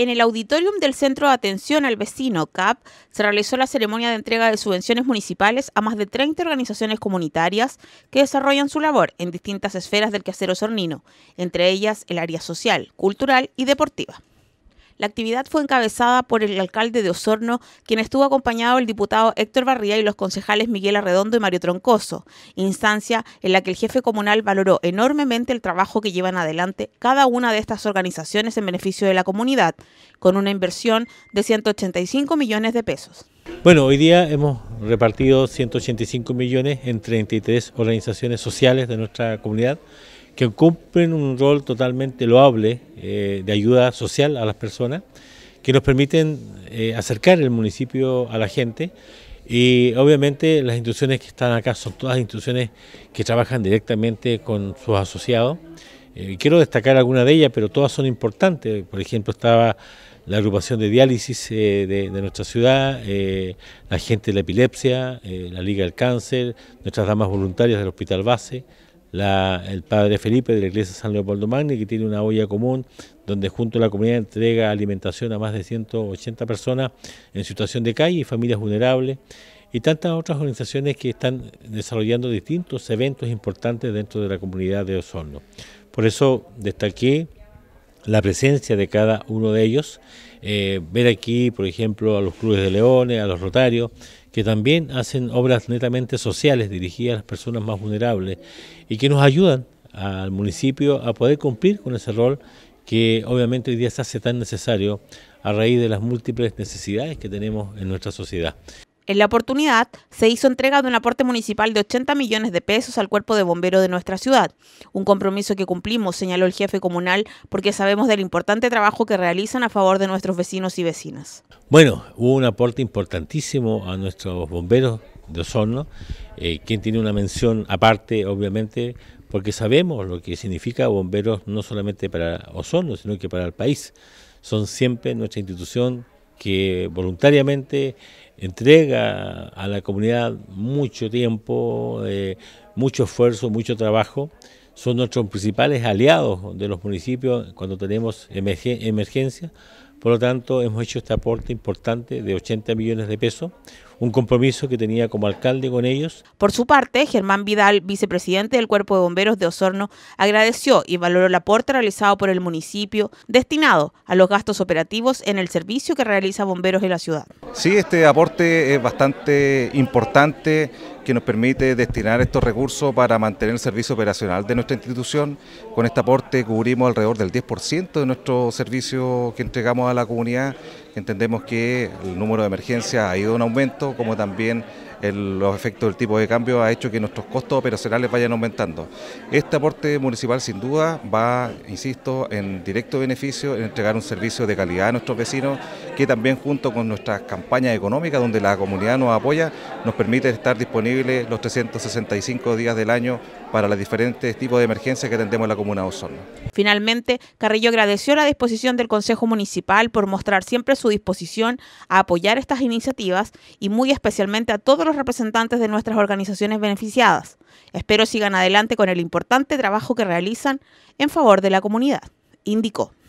En el auditorium del Centro de Atención al Vecino, CAP, se realizó la ceremonia de entrega de subvenciones municipales a más de 30 organizaciones comunitarias que desarrollan su labor en distintas esferas del quehacer sornino, entre ellas el área social, cultural y deportiva. La actividad fue encabezada por el alcalde de Osorno, quien estuvo acompañado del diputado Héctor Barría y los concejales Miguel Arredondo y Mario Troncoso, instancia en la que el jefe comunal valoró enormemente el trabajo que llevan adelante cada una de estas organizaciones en beneficio de la comunidad, con una inversión de 185 millones de pesos. Bueno, hoy día hemos repartido 185 millones en 33 organizaciones sociales de nuestra comunidad que cumplen un rol totalmente loable eh, de ayuda social a las personas, que nos permiten eh, acercar el municipio a la gente y obviamente las instituciones que están acá son todas instituciones que trabajan directamente con sus asociados. Eh, quiero destacar alguna de ellas, pero todas son importantes. Por ejemplo, estaba la agrupación de diálisis de, nuestra ciudad, la gente de la epilepsia, la Liga del Cáncer, nuestras damas voluntarias del Hospital Base, el padre Felipe de la iglesia San Leopoldo Magni, que tiene una olla común donde junto a la comunidad entrega alimentación a más de 180 personas en situación de calle y familias vulnerables, y tantas otras organizaciones que están desarrollando distintos eventos importantes dentro de la comunidad de Osorno. Por eso destaqué la presencia de cada uno de ellos. Eh, ver aquí, por ejemplo, a los clubes de leones, a los rotarios, que también hacen obras netamente sociales dirigidas a las personas más vulnerables y que nos ayudan al municipio a poder cumplir con ese rol que obviamente hoy día se hace tan necesario a raíz de las múltiples necesidades que tenemos en nuestra sociedad. En la oportunidad, se hizo entrega de un aporte municipal de 80 millones de pesos al cuerpo de bomberos de nuestra ciudad. Un compromiso que cumplimos, señaló el jefe comunal, porque sabemos del importante trabajo que realizan a favor de nuestros vecinos y vecinas. Bueno, hubo un aporte importantísimo a nuestros bomberos de Osorno, eh, quien tiene una mención aparte, obviamente, porque sabemos lo que significa bomberos no solamente para Osorno, sino que para el país. Son siempre nuestra institución que voluntariamente entrega a la comunidad mucho tiempo, eh, mucho esfuerzo, mucho trabajo. Son nuestros principales aliados de los municipios cuando tenemos emergencias, por lo tanto, hemos hecho este aporte importante de 80 millones de pesos, un compromiso que tenía como alcalde con ellos. Por su parte, Germán Vidal, vicepresidente del Cuerpo de Bomberos de Osorno, agradeció y valoró el aporte realizado por el municipio destinado a los gastos operativos en el servicio que realiza Bomberos en la ciudad. Sí, este aporte es bastante importante que nos permite destinar estos recursos para mantener el servicio operacional de nuestra institución. Con este aporte cubrimos alrededor del 10% de nuestro servicio que entregamos a la comunidad. Entendemos que el número de emergencias ha ido en aumento, como también los efectos del tipo de cambio ha hecho que nuestros costos operacionales vayan aumentando. Este aporte municipal sin duda va, insisto, en directo beneficio en entregar un servicio de calidad a nuestros vecinos que también junto con nuestras campañas económicas donde la comunidad nos apoya, nos permite estar disponibles los 365 días del año para los diferentes tipos de emergencias que atendemos en la comuna de Finalmente, Carrillo agradeció la disposición del Consejo Municipal por mostrar siempre su disposición a apoyar estas iniciativas y muy especialmente a todos los representantes de nuestras organizaciones beneficiadas. Espero sigan adelante con el importante trabajo que realizan en favor de la comunidad, indicó.